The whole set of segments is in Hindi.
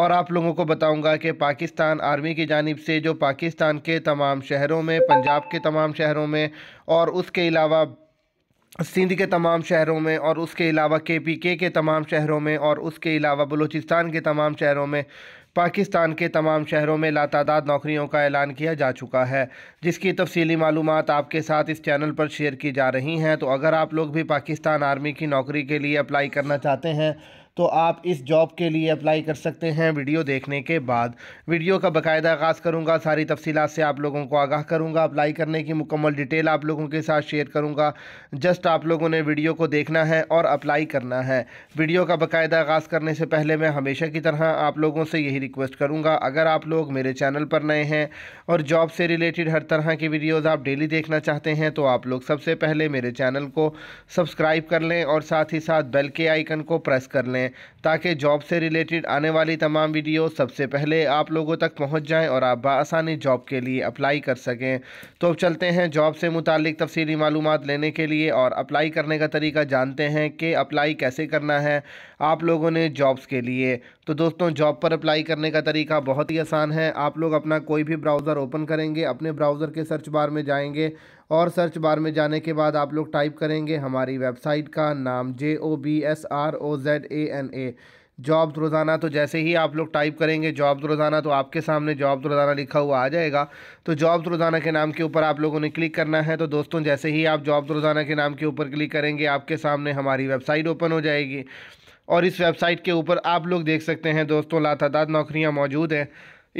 और आप लोगों को बताऊंगा कि पाकिस्तान आर्मी की जानब से जो पाकिस्तान के तमाम शहरों में पंजाब के तमाम शहरों में और उसके अलावा सिंध के तमाम शहरों में और उसके अलावा के पी के के तमाम शहरों में और उसके अलावा बलूचिस्तान के तमाम शहरों में पाकिस्तान के तमाम शहरों में लातादाद नौकरियों का ऐलान किया जा चुका है जिसकी तफसीली मालूम आपके साथ इस चैनल पर शेयर की जा रही हैं तो अगर आप लोग भी पाकिस्तान आर्मी की नौकरी के लिए अप्लाई करना चाहते हैं तो आप इस जॉब के लिए अप्लाई कर सकते हैं वीडियो देखने के बाद वीडियो का बाकायदा आगाज़ करूँगा सारी तफसीत से आप लोगों को आगाह करूँगा अप्लाई करने की मुकम्मल डिटेल आप लोगों के साथ शेयर करूँगा जस्ट आप लोगों ने वीडियो को देखना है और अप्लाई करना है वीडियो का बाकायदा आगाज़ करने से पहले मैं हमेशा की तरह आप लोगों से यही रिक्वेस्ट करूँगा अगर आप लोग मेरे चैनल पर नए हैं और जॉब से रिलेटेड हर तरह की वीडियोज़ आप डेली देखना चाहते हैं तो आप लोग सबसे पहले मेरे चैनल को सब्सक्राइब कर लें और साथ ही साथ बेल के आइकन को प्रेस कर लें करें ताकि जॉब से रिलेटेड आने वाली तमाम वीडियो सबसे पहले आप लोगों तक पहुँच जाएं और आप बसानी जॉब के लिए अप्लाई कर सकें तो अब चलते हैं जॉब से मुतक तफसली मालूम लेने के लिए और अप्लाई करने का तरीका जानते हैं कि अप्लाई कैसे करना है आप लोगों ने जॉब्स के लिए तो दोस्तों जॉब पर अप्लाई करने का तरीका बहुत ही आसान है आप लोग अपना कोई भी ब्राउज़र ओपन करेंगे अपने ब्राउज़र के सर्च बार में जाएंगे और सर्च बार में जाने के बाद आप लोग टाइप करेंगे हमारी वेबसाइट का नाम J O B S R O Z A N A job रोज़ाना तो जैसे ही आप लोग टाइप करेंगे जॉब रोज़ाना तो आपके सामने जॉब रोज़ाना लिखा हुआ आ जाएगा तो जॉब रोज़ाना के नाम के ऊपर आप लोगों ने क्लिक करना है तो दोस्तों जैसे ही आप जॉब रोज़ाना के नाम के ऊपर क्लिक करेंगे आपके सामने हमारी वेबसाइट ओपन हो जाएगी और इस वेबसाइट के ऊपर आप लोग देख सकते हैं दोस्तों लातादार नौकरियां मौजूद हैं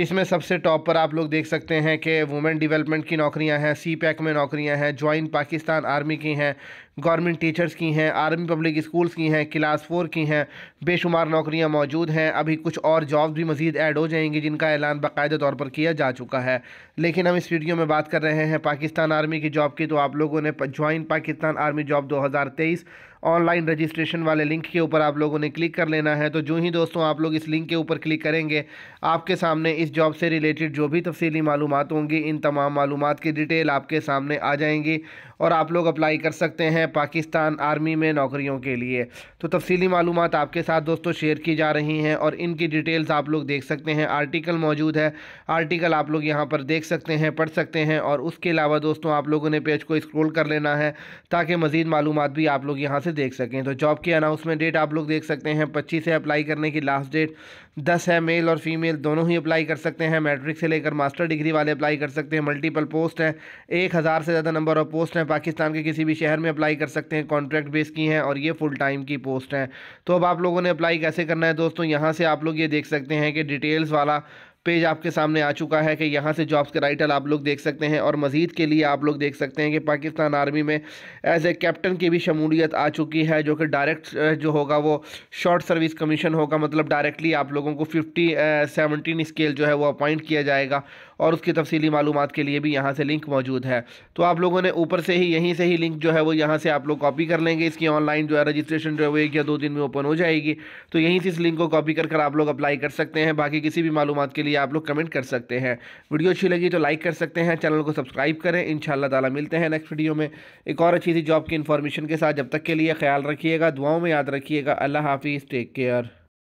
इसमें सबसे टॉप पर आप लोग देख सकते हैं कि वुमेन डेवलपमेंट की नौकरियां हैं सी पैक में नौकरियां हैं ज्वाइन पाकिस्तान आर्मी की हैं गवर्नमेंट टीचर्स की हैं आर्मी पब्लिक स्कूल्स की हैं क्लास फोर की हैं बेशुमार नौकरियां मौजूद हैं अभी कुछ और जॉब भी मज़ीद ऐड हो जाएंगी जिनका ऐलान बाकायदा तौर पर किया जा चुका है लेकिन हम इस वीडियो में बात कर रहे हैं पाकिस्तान आर्मी की जॉब की तो आप लोगों ने जॉइन पाकिस्तान आर्मी जॉब दो ऑनलाइन रजिस्ट्रेशन वाले लिंक के ऊपर आप लोगों ने क्लिक कर लेना है तो जो ही दोस्तों आप लोग इस लिंक के ऊपर क्लिक करेंगे आपके सामने इस जॉब से रिलेटेड जो भी तफसीली मालूम होंगी इन तमाम मालूम की डिटेल आपके सामने आ जाएंगी और आप लोग अप्लाई कर सकते हैं पाकिस्तान आर्मी में नौकरियों के लिए तो तफसली मालूम आपके साथ दोस्तों शेयर की जा रही हैं और इनकी डिटेल्स आप लोग देख सकते हैं आर्टिकल मौजूद है आर्टिकल आप लोग यहाँ पर देख सकते हैं पढ़ सकते हैं और उसके अलावा दोस्तों आप लोगों ने पेज को स्क्रोल कर लेना है ताकि मज़ीद मालूम भी आप लोग यहाँ से देख सकें तो जॉब की अनाउंसमेंट डेट आप लोग देख सकते हैं पच्चीस है अप्लाई करने की लास्ट डेट दस है मेल और फीमेल दोनों ही अप्लाई कर सकते हैं मैट्रिक से लेकर मास्टर डिग्री वाले अप्लाई कर सकते हैं मल्टीपल पोस्ट हैं एक हज़ार से ज़्यादा नंबर ऑफ पोस्ट हैं पाकिस्तान के किसी भी शहर में अप्लाई कर सकते हैं कॉन्ट्रैक्ट बेस की हैं और ये फुल टाइम की पोस्ट हैं तो अब आप लोगों ने अप्लाई कैसे करना है दोस्तों यहाँ से आप लोग ये देख सकते हैं कि डिटेल्स वाला पेज आपके सामने आ चुका है कि यहाँ से जॉब्स के राइटल आप लोग देख सकते हैं और मज़ीद के लिए आप लोग देख सकते हैं कि पाकिस्तान आर्मी में एज ए कैप्टन की भी शमूलियत आ चुकी है जो कि डायरेक्ट जो होगा वो शॉर्ट सर्विस कमीशन होगा मतलब डायरेक्टली आप लोगों को फिफ्टी सेवनटीन स्केल जो है वो अपॉइंट किया जाएगा और उसकी तफसली मालूम के लिए भी यहाँ से लिंक मौजूद है तो आप लोगों ने ऊपर से ही यहीं से ही लिंक जो है वो यहाँ से आप लोग कॉपी कर लेंगे इसकी ऑनलाइन जो है रजिस्ट्रेशन जो है वो एक या दो दिन में ओपन हो जाएगी तो यहीं से इस लिंक को कॉपी कर कर आप लोग अप्लाई कर सकते हैं बाकी किसी भी मालूम के लिए आप लोग कमेंट कर सकते हैं वीडियो अच्छी लगी तो लाइक कर सकते हैं चैनल को सब्सक्राइब करें इन ताला मिलते हैं नेक्स्ट वीडियो में एक और अच्छी सी जॉब की इन्फॉर्मेशन के साथ जब तक के लिए ख्याल रखिएगा दुआओं में याद रखिएगा अल्लाह हाफिज़ टेक केयर